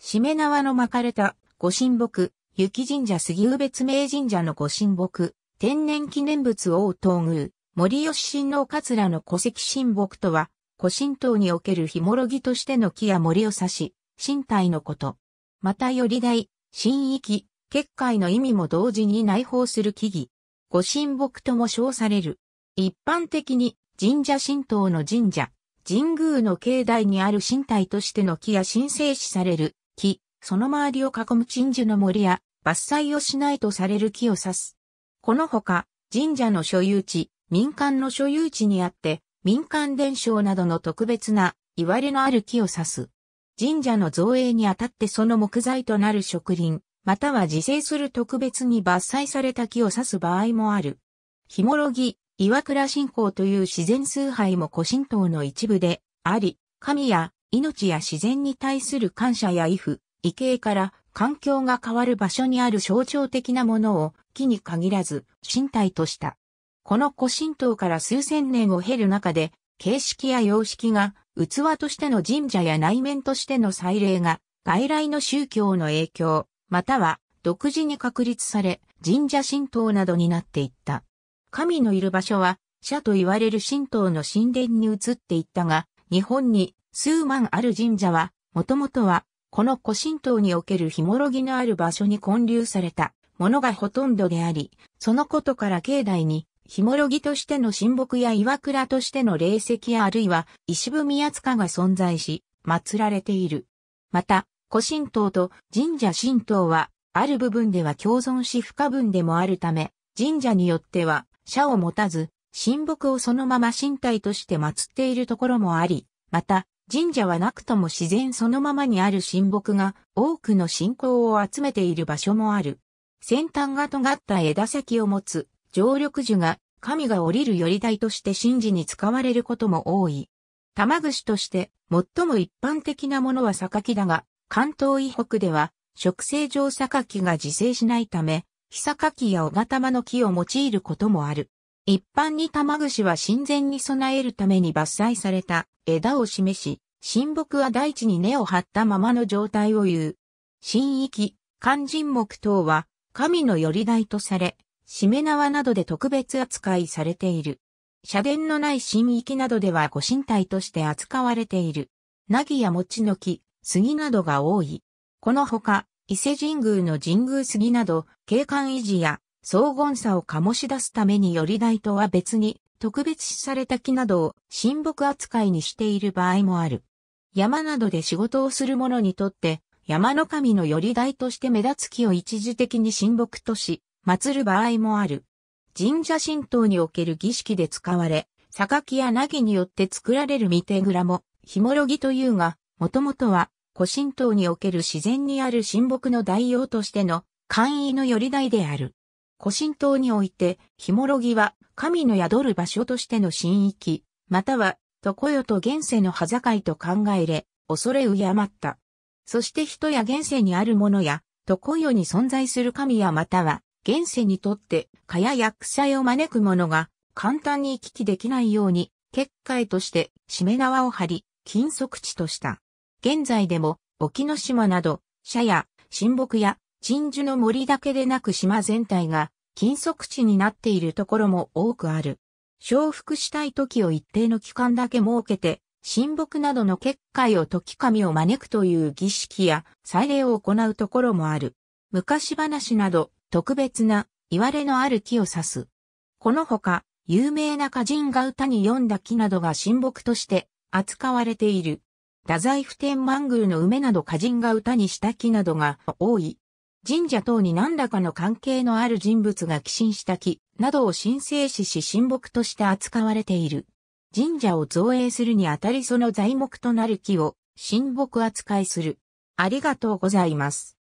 しめ縄の巻かれた御神木、雪神社杉生別名神社の御神木、天然記念物王東宮、森吉神の桂の戸籍神木とは、古神道におけるひもろぎとしての木や森を指し、身体のこと。またより大、神域、結界の意味も同時に内包する木々。御神木とも称される。一般的に神社神道の神社、神宮の境内にある身体としての木や神聖視される木、その周りを囲む鎮守の森や伐採をしないとされる木を指す。このほか、神社の所有地、民間の所有地にあって、民間伝承などの特別な、いわれのある木を指す。神社の造営にあたってその木材となる植林、または自生する特別に伐採された木を指す場合もある。ヒモロギ、岩倉信仰という自然崇拝も古神道の一部であり、神や命や自然に対する感謝や畏怖、畏敬から環境が変わる場所にある象徴的なものを木に限らず身体とした。この古神道から数千年を経る中で、形式や様式が器としての神社や内面としての祭礼が外来の宗教の影響、または独自に確立され、神社神道などになっていった。神のいる場所は、社と言われる神道の神殿に移っていったが、日本に数万ある神社は、もともとは、この古神道におけるひもろぎのある場所に建立されたものがほとんどであり、そのことから境内に、ひもろぎとしての神木や岩倉としての霊石やあるいは石踏みかが存在し、祀られている。また、古神道と神社神道は、ある部分では共存し不可分でもあるため、神社によっては、社を持たず、神木をそのまま神体として祀っているところもあり、また、神社はなくとも自然そのままにある神木が多くの信仰を集めている場所もある。先端が尖った枝先を持つ常緑樹が神が降りる寄り台として神事に使われることも多い。玉串として最も一般的なものは榊だが、関東以北では植生上榊が自生しないため、日榊や小型玉の木を用いることもある。一般に玉串は神前に備えるために伐採された枝を示し、神木は大地に根を張ったままの状態を言う。神域、肝神木等は神の寄り台とされ、しめ縄などで特別扱いされている。社殿のない神域などではご神体として扱われている。凪や餅の木、杉などが多い。このほか、伊勢神宮の神宮杉など、景観維持や荘厳さを醸し出すためにより台とは別に特別視された木などを親睦扱いにしている場合もある。山などで仕事をする者にとって山の神のより台として目立つ木を一時的に親睦とし、祀る場合もある。神社神道における儀式で使われ、榊や凪によって作られる御手蔵も、ひもろぎというが、もともとは、古神道における自然にある神木の代用としての、簡易のより台である。古神島において、ヒモロギは神の宿る場所としての神域、または、こ世と現世の端境と考えれ、恐れ敬った。そして人や現世にあるものや、こ世に存在する神やまたは、現世にとって、蚊や薬剤を招くものが、簡単に行き来できないように、結界として、しめ縄を張り、禁足地とした。現在でも、沖ノ島など、社や、神木や、鎮守の森だけでなく島全体が禁足地になっているところも多くある。承服したい時を一定の期間だけ設けて、神木などの結界を解き神を招くという儀式や祭礼を行うところもある。昔話など特別な言われのある木を指す。このほか、有名な歌人が歌に詠んだ木などが神木として扱われている。太宰府天満宮の梅など歌人が歌にした木などが多い。神社等に何らかの関係のある人物が寄進した木などを神聖視し神木として扱われている。神社を造営するにあたりその材木となる木を神木扱いする。ありがとうございます。